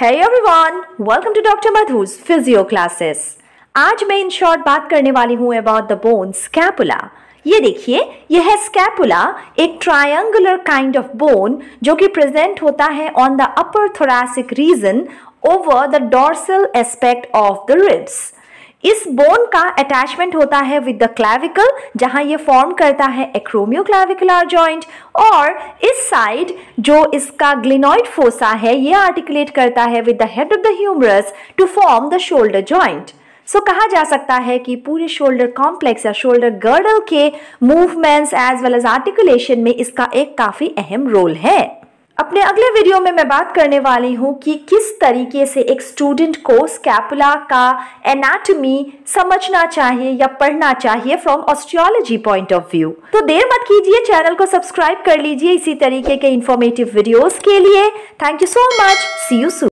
है everyone welcome to doctor Madhu's physio classes आज मैं इन शॉर्ट बात करने वाली हूँ अबाउट द बोन स्कैपुला ये देखिए यह है स्कैपुला एक ट्रायंगुलर काइंड ऑफ बोन जो कि प्रेजेंट होता है on the upper thoracic region over the dorsal aspect of the ribs इस बोन का अटैचमेंट होता है विद द क्लैविकल जहां ये फॉर्म करता है एक्रोमियो क्लैविकुलर जॉइंट और इस साइड जो इसका ग्लिनॉइड फोसा है ये आर्टिकुलेट करता है with the head of the humerus to form the shoulder joint so कहा जा सकता है कि पूरे शोल्डर कॉम्प्लेक्स या शोल्डर गर्डल के movements as well as articulation में इसका एक काफ़ी अहम रोल है अपने अगले वीडियो में मैं बात करने वाली हूँ कि किस तरीके से एक स्टूडेंट को स्कैपुला का एनाटमी समझना चाहिए या पढ़ना चाहिए from osteology point of view तो देर मत कीजिए चैनल को सब्सक्राइब कर लीजिए इसी तरीके के इंफॉर्मेटिव वीडियोस के लिए thank you so much see you Sue